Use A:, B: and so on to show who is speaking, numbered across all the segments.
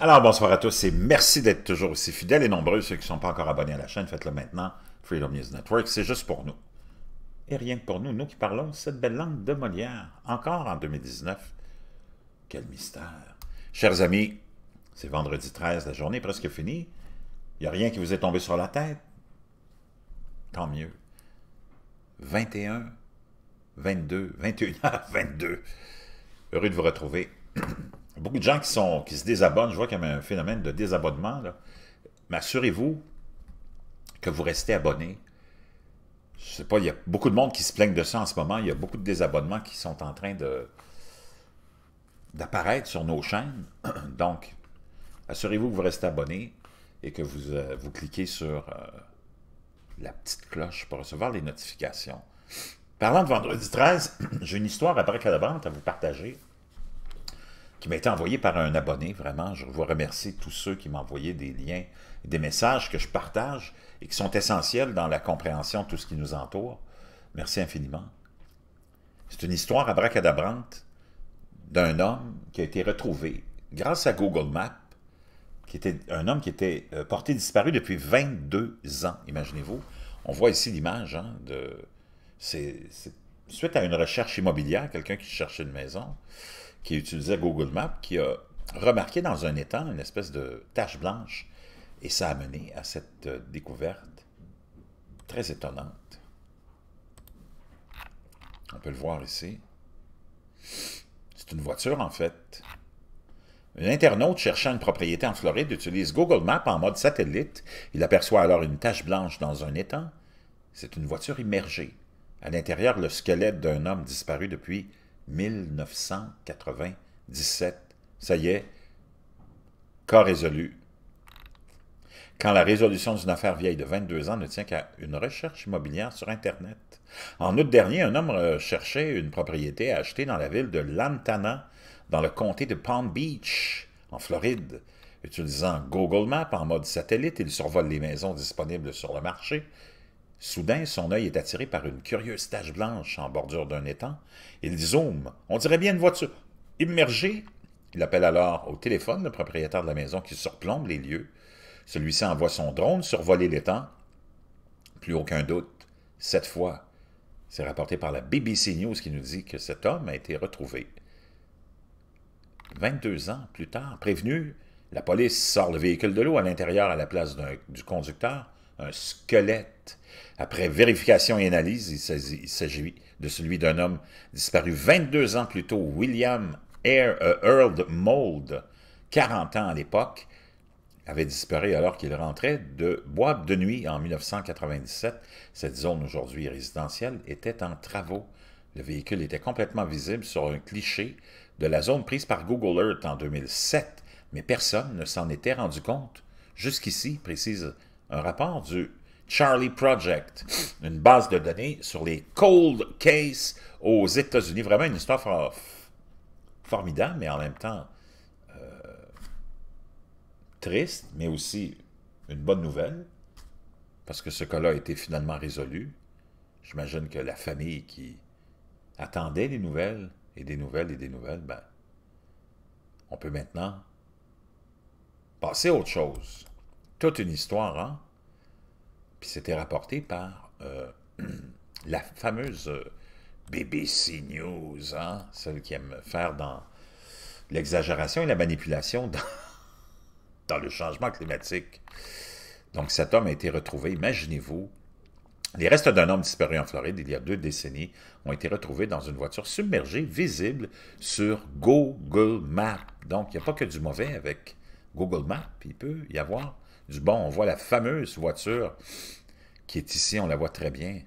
A: Alors, bonsoir à tous et merci d'être toujours aussi fidèles et nombreux. Ceux qui ne sont pas encore abonnés à la chaîne, faites-le maintenant. Freedom News Network, c'est juste pour nous. Et rien que pour nous, nous qui parlons cette belle langue de Molière, encore en 2019. Quel mystère. Chers amis, c'est vendredi 13, la journée est presque finie. Il n'y a rien qui vous est tombé sur la tête. Tant mieux. 21, 22, 21h22. Heureux de vous retrouver beaucoup de gens qui, se désabonnent. Je vois qu'il y a un phénomène de désabonnement. Mais assurez-vous que vous restez abonné. Je sais pas, il y a beaucoup de monde qui se plaignent de ça en ce moment. Il y a beaucoup de désabonnements qui sont en train d'apparaître sur nos chaînes. Donc, assurez-vous que vous restez abonné et que vous, euh, vous cliquez sur euh, la petite cloche pour recevoir les notifications. Parlant de vendredi 13, j'ai une histoire à Calabrante à vous partager qui m'a été envoyé par un abonné, vraiment. Je vous remercie tous ceux qui m'ont envoyé des liens, des messages que je partage et qui sont essentiels dans la compréhension de tout ce qui nous entoure. Merci infiniment. C'est une histoire à abracadabrante d'un homme qui a été retrouvé grâce à Google Maps, qui était un homme qui était euh, porté disparu depuis 22 ans, imaginez-vous. On voit ici l'image hein, de... Suite à une recherche immobilière, quelqu'un qui cherchait une maison, qui utilisait Google Maps, qui a remarqué dans un étang une espèce de tache blanche. Et ça a mené à cette euh, découverte très étonnante. On peut le voir ici. C'est une voiture, en fait. Un internaute cherchant une propriété en Floride utilise Google Maps en mode satellite. Il aperçoit alors une tache blanche dans un étang. C'est une voiture immergée. À l'intérieur, le squelette d'un homme disparu depuis 1997. Ça y est, cas résolu. Quand la résolution d'une affaire vieille de 22 ans ne tient qu'à une recherche immobilière sur Internet. En août dernier, un homme cherchait une propriété à acheter dans la ville de Lantana, dans le comté de Palm Beach, en Floride. Utilisant Google Maps en mode satellite, il survole les maisons disponibles sur le marché Soudain, son œil est attiré par une curieuse tache blanche en bordure d'un étang. Il zoome. On dirait bien une voiture. Immergée. Il appelle alors au téléphone le propriétaire de la maison qui surplombe les lieux. Celui-ci envoie son drone survoler l'étang. Plus aucun doute. Cette fois, c'est rapporté par la BBC News qui nous dit que cet homme a été retrouvé. 22 ans plus tard, prévenu, la police sort le véhicule de l'eau à l'intérieur à la place du conducteur un squelette. Après vérification et analyse, il s'agit de celui d'un homme disparu 22 ans plus tôt, William euh, Earl Mould, 40 ans à l'époque, avait disparu alors qu'il rentrait de boîte de nuit en 1997. Cette zone aujourd'hui résidentielle était en travaux. Le véhicule était complètement visible sur un cliché de la zone prise par Google Earth en 2007, mais personne ne s'en était rendu compte. Jusqu'ici, précise un rapport du Charlie Project, une base de données sur les cold cases aux États-Unis. Vraiment une histoire formidable, mais en même temps euh, triste, mais aussi une bonne nouvelle, parce que ce cas-là a été finalement résolu. J'imagine que la famille qui attendait des nouvelles et des nouvelles et des nouvelles, ben, on peut maintenant passer à autre chose toute une histoire, hein? Puis c'était rapporté par euh, la fameuse euh, BBC News, hein? Celle qui aime faire dans l'exagération et la manipulation dans, dans le changement climatique. Donc cet homme a été retrouvé, imaginez-vous, les restes d'un homme disparu en Floride il y a deux décennies ont été retrouvés dans une voiture submergée visible sur Google Maps. Donc, il n'y a pas que du mauvais avec Google Maps, il peut y avoir du bon. On voit la fameuse voiture qui est ici, on la voit très bien.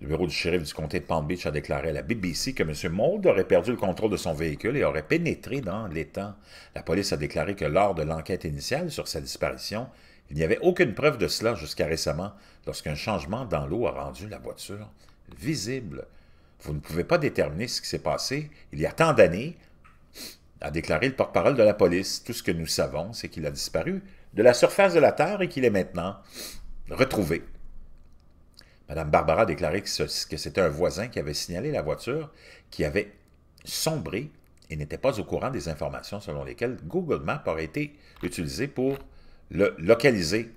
A: Le bureau du shérif du comté de Palm Beach a déclaré à la BBC que M. Mould aurait perdu le contrôle de son véhicule et aurait pénétré dans l'étang. La police a déclaré que lors de l'enquête initiale sur sa disparition, il n'y avait aucune preuve de cela jusqu'à récemment, lorsqu'un changement dans l'eau a rendu la voiture visible. Vous ne pouvez pas déterminer ce qui s'est passé il y a tant d'années a déclaré le porte-parole de la police. Tout ce que nous savons, c'est qu'il a disparu de la surface de la Terre et qu'il est maintenant retrouvé. Madame Barbara a déclaré que c'était un voisin qui avait signalé la voiture qui avait sombré et n'était pas au courant des informations selon lesquelles Google Maps aurait été utilisé pour le localiser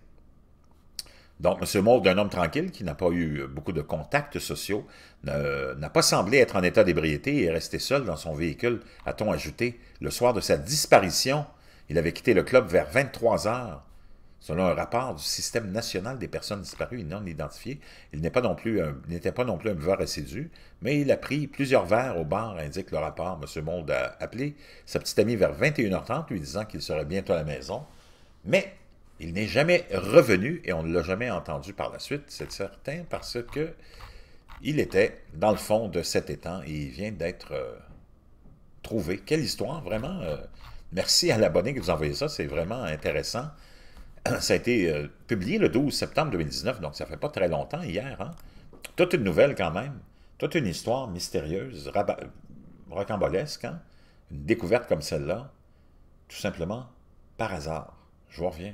A: donc, M. Maud, un homme tranquille qui n'a pas eu beaucoup de contacts sociaux, n'a pas semblé être en état d'ébriété et est resté seul dans son véhicule, a-t-on ajouté, le soir de sa disparition. Il avait quitté le club vers 23 heures. Selon un rapport du Système national des personnes disparues et non identifiées, il n'était pas, non plus un buveur assidu, mais il a pris plusieurs verres au bar, indique le rapport. M. monde a appelé sa petite amie vers 21h30, lui disant qu'il serait bientôt à la maison. Mais il n'est jamais revenu et on ne l'a jamais entendu par la suite, c'est certain, parce que il était dans le fond de cet étang et il vient d'être euh, trouvé. Quelle histoire, vraiment. Euh. merci à l'abonné qui vous a envoyé ça, c'est vraiment intéressant. Ça a été euh, publié le 12 septembre 2019, donc ça fait pas très longtemps, hier. Hein. Toute une nouvelle quand même, toute une histoire mystérieuse, rocambolesque, hein. une découverte comme celle-là, tout simplement par hasard. Je vous reviens.